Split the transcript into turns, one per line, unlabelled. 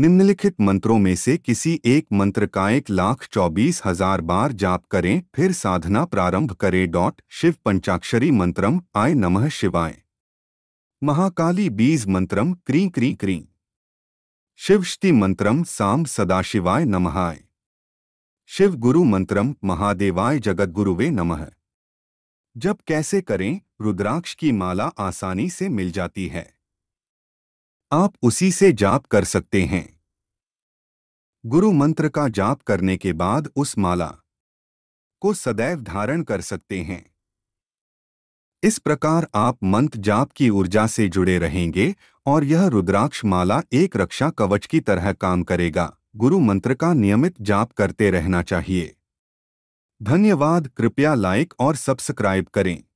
निम्नलिखित मंत्रों में से किसी एक मंत्र का एक लाख चौबीस हजार बार जाप करें फिर साधना प्रारंभ करें डॉट शिव पंचाक्षरी मंत्रम आय नमः शिवाय महाकाली बीज मंत्रम क्री क्री क्री शिवष्टि मंत्रम साम सदाशिवाय नमहाय शिव गुरु मंत्रम महादेवाय जगदगुरुवे नमः जब कैसे करें रुद्राक्ष की माला आसानी से मिल जाती है आप उसी से जाप कर सकते हैं गुरु मंत्र का जाप करने के बाद उस माला को सदैव धारण कर सकते हैं इस प्रकार आप मंत्र जाप की ऊर्जा से जुड़े रहेंगे और यह रुद्राक्ष माला एक रक्षा कवच की तरह काम करेगा गुरु मंत्र का नियमित जाप करते रहना चाहिए धन्यवाद कृपया लाइक और सब्सक्राइब करें